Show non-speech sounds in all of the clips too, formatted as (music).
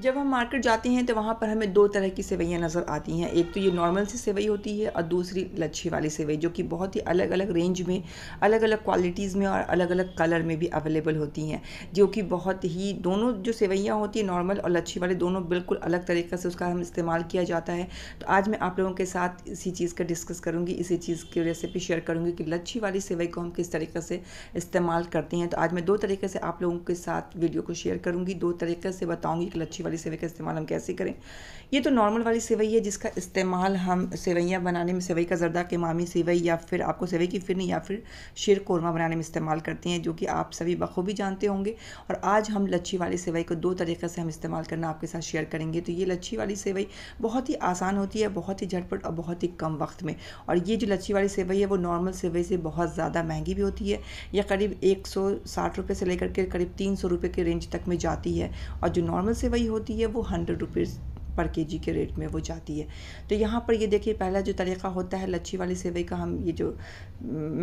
जब हम मार्केट जाते हैं तो वहाँ पर हमें दो तरह की सेवैयाँ नज़र आती हैं एक तो ये नॉर्मल सी सेवई होती है और दूसरी लच्छी वाली सेवई जो कि बहुत ही अलग अलग रेंज में अलग अलग क्वालिटीज़ में और अलग अलग कलर में भी अवेलेबल होती हैं जो कि बहुत ही दोनों जो सेवैयाँ होती हैं नॉर्मल और लच्छी वाले दोनों बिल्कुल अलग तरीके से उसका हम इस्तेमाल किया जाता है तो आज मैं आप लोगों के साथ इसी चीज़ का डिस्कस करूँगी इसी चीज़ की रेसिपी शेयर करूँगी कि लच्छी वाली सेवई को हम किस तरीके से इस्तेमाल करते हैं तो आज मैं दो तरीके से आप लोगों के साथ वीडियो को शेयर करूँगी दो तरीके से बताऊँगी कि लच्छी अच्छी वाली सेवई का इस्तेमाल हम कैसे करें ये तो नॉर्मल वाली सेवई है जिसका इस्तेमाल हम सेवैयाँ बनाने में सेवई का जरदा के मामी सेवई या फिर आपको सेवई की फिरनी या फिर शेर कौरमा बनाने में इस्तेमाल करते हैं जो कि आप सभी बखूबी जानते होंगे और आज हम लच्छी वाली सेवई को दो तरीके से हम इस्तेमाल करना आपके साथ शेयर करेंगे तो ये लच्छी वाली सेवई बहुत ही आसान होती है बहुत ही झटपट और बहुत ही कम वक्त में और ये जो लच्छी वाली सेवई है वो नॉर्मल सेवई से बहुत ज़्यादा महंगी भी होती है या करीब एक सौ साठ रुपये से लेकर के करीब तीन सौ रुपये के रेंज तक में जाती है और जो नॉर्मल सेवई होती है वो हंड्रेड रुपीज़ पर के जी के रेट में वो जाती है तो यहाँ पर ये देखिए पहला जो तरीका होता है लच्छी वाली सेवई का हम ये जो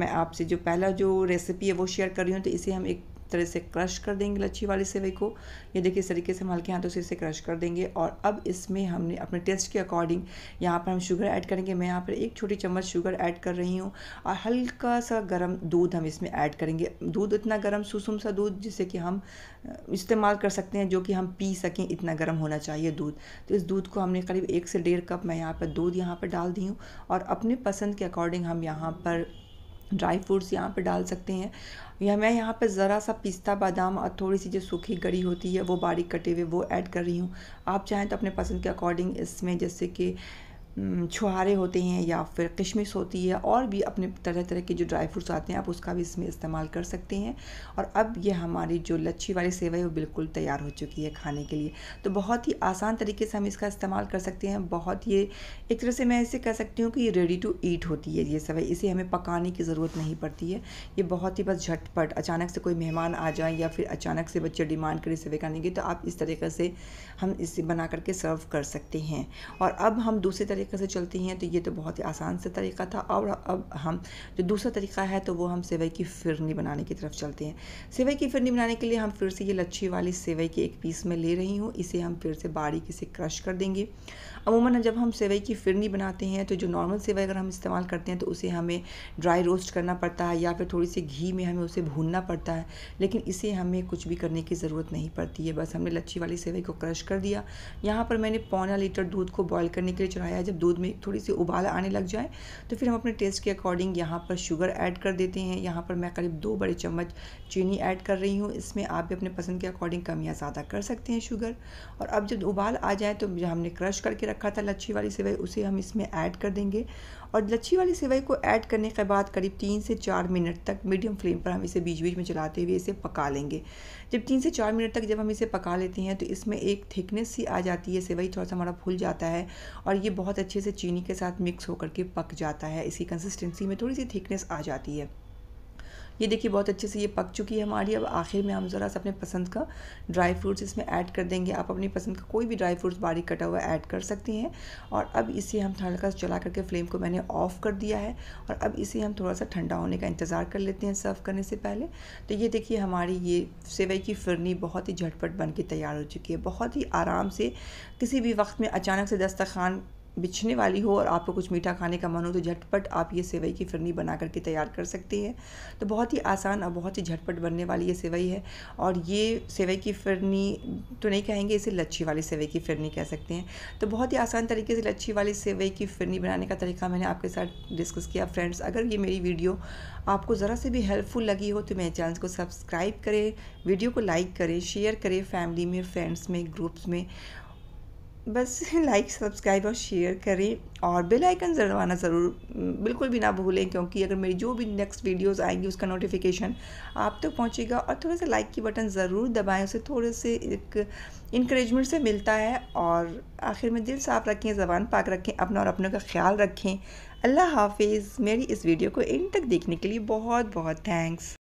मैं आपसे जो पहला जो रेसिपी है वो शेयर कर रही हूँ तो इसे हम एक तरह से क्रश कर देंगे लच्छी वाली सेवई को ये देखिए इस तरीके से हम हल्के हाथों से इसे क्रश कर देंगे और अब इसमें हमने अपने टेस्ट के अकॉर्डिंग यहाँ पर हम शुगर ऐड करेंगे मैं यहाँ पर एक छोटी चम्मच शुगर ऐड कर रही हूँ और हल्का सा गर्म दूध हम इसमें ऐड करेंगे दूध इतना गर्म सुसुम सा दूध जिसे कि हम इस्तेमाल कर सकते हैं जो कि हम पी सकें इतना गर्म होना चाहिए दूध तो इस दूध को हमने करीब एक से डेढ़ कप मैं यहाँ पर दूध यहाँ पर डाल दी हूँ और अपने पसंद के अकॉर्डिंग हम यहाँ पर ड्राई फ्रूट्स यहाँ पे डाल सकते हैं या मैं यहाँ पे ज़रा सा पिस्ता बादाम और थोड़ी सी जो सूखी गड़ी होती है वो बारीक कटे हुए वो ऐड कर रही हूँ आप चाहें तो अपने पसंद के अकॉर्डिंग इसमें जैसे कि हम्म, छुहारे होते हैं या फिर किशमिश होती है और भी अपने तरह तरह के जो ड्राई फ्रूट्स आते हैं आप उसका भी इसमें इस्तेमाल कर सकते हैं और अब ये हमारी जो लच्छी वाली सेवई है वो बिल्कुल तैयार हो चुकी है खाने के लिए तो बहुत ही आसान तरीके से हम इसका इस्तेमाल कर सकते हैं बहुत ये एक तरह से मैं ऐसे कह सकती हूँ कि ये रेडी टू ईट होती है ये सेवई इसे हमें पकाने की ज़रूरत नहीं पड़ती है ये बहुत ही बस झटपट अचानक से कोई मेहमान आ जाए या फिर अचानक से बच्चे डिमांड करें सेवई खाने की तो आप इस तरीके से हम इसे बना करके सर्व कर सकते हैं और अब हम दूसरे तरीके तरीके से चलती हैं तो ये तो बहुत ही आसान सा तरीका था और अब हम जो दूसरा तरीका है तो वो हम सेवई की फिरनी बनाने की तरफ चलते हैं सेवई की फिरनी बनाने के लिए हम फिर से ये लच्छी वाली सेवई की एक पीस में ले रही हूँ इसे हम फिर से बारीकी से क्रश कर देंगे अमूमन जब हम सेवई की फिरनी बनाते हैं तो जो नॉर्मल सेवई अगर हम इस्तेमाल करते हैं तो उसे हमें ड्राई रोस्ट करना पड़ता है या फिर थोड़ी सी घी में हमें उसे भूनना पड़ता है लेकिन इसे हमें कुछ भी करने की ज़रूरत नहीं पड़ती है बस हमने लच्छी वाली सेवई को क्रश कर दिया यहाँ पर मैंने पौना लीटर दूध को बॉयल करने के लिए चढ़ाया जब दूध में थोड़ी सी उबाल आने लग जाए तो फिर हम अपने टेस्ट के अकॉर्डिंग यहाँ पर शुगर ऐड कर देते हैं यहाँ पर मैं करीब दो बड़े चम्मच चीनी ऐड कर रही हूँ इसमें आप भी अपने पसंद के अकॉर्डिंग कम या ज़्यादा कर सकते हैं शुगर और अब जब उबाल आ जाए तो हमने क्रश करके रखा था लच्छी वाली सेवई उसे हम इसमें ऐड कर देंगे और लच्छी वाली सेवई को ऐड करने के बाद करीब तीन से चार मिनट तक मीडियम फ्लेम पर हम इसे बीच बीच में चलाते हुए इसे पका लेंगे जब तीन से चार मिनट तक जब हम इसे पका लेते हैं तो इसमें एक थिकनेस सी आ जाती है सेवई थोड़ा सा हमारा फूल जाता है और ये बहुत अच्छे से चीनी के साथ मिक्स होकर के पक जाता है इसकी कंसिस्टेंसी में थोड़ी सी थिकनेस आ जाती है ये देखिए बहुत अच्छे से ये पक चुकी है हमारी अब आखिर में हम ज़रा सा अपने पसंद का ड्राई फ्रूट्स इसमें ऐड कर देंगे आप अपनी पसंद का कोई भी ड्राई फ्रूट्स बारीक कटा हुआ ऐड कर सकती हैं और अब इसे हम हल्का चला करके फ्लेम को मैंने ऑफ़ कर दिया है और अब इसे हम थोड़ा सा ठंडा होने का इंतज़ार कर लेते हैं सर्व करने से पहले तो ये देखिए हमारी ये सेवई की फिरनी बहुत ही झटपट बन के तैयार हो चुकी है बहुत ही आराम से किसी भी वक्त में अचानक से दस्तरखान बिछने वाली हो और आपको कुछ मीठा खाने का मन हो तो झटपट आप ये सेवई की फिरनी बना करके तैयार कर सकते हैं तो बहुत ही आसान और बहुत ही झटपट बनने वाली ये सेवई है और ये सेवई की फिरनी तो नहीं कहेंगे इसे लच्छी वाली सेवई की फिरनी कह सकते हैं तो बहुत ही आसान तरीके से लच्छी वाली सेवई की फिरनी बनाने का तरीका मैंने आपके साथ डिस्कस किया फ्रेंड्स अगर ये मेरी वीडियो आपको ज़रा से भी हेल्पफुल लगी हो तो मेरे चैनल को सब्सक्राइब करें वीडियो को लाइक करें शेयर करें फैमिली में फ्रेंड्स में ग्रुप्स में बस लाइक (laughs) सब्सक्राइब और शेयर करें और बेल आइकन दबाना ज़रूर बिल्कुल भी ना भूलें क्योंकि अगर मेरी जो भी नेक्स्ट वीडियोस आएंगी उसका नोटिफिकेशन आप तक तो पहुंचेगा और थोड़ा सा लाइक की बटन ज़रूर दबाएं उसे थोड़े से एक इंक्रेजमेंट से मिलता है और आखिर में दिल साफ रखें ज़बान पाक रखें अपना और अपनों का ख्याल रखें अल्लाह हाफिज़ मेरी इस वीडियो को इन तक देखने के लिए बहुत बहुत थैंक्स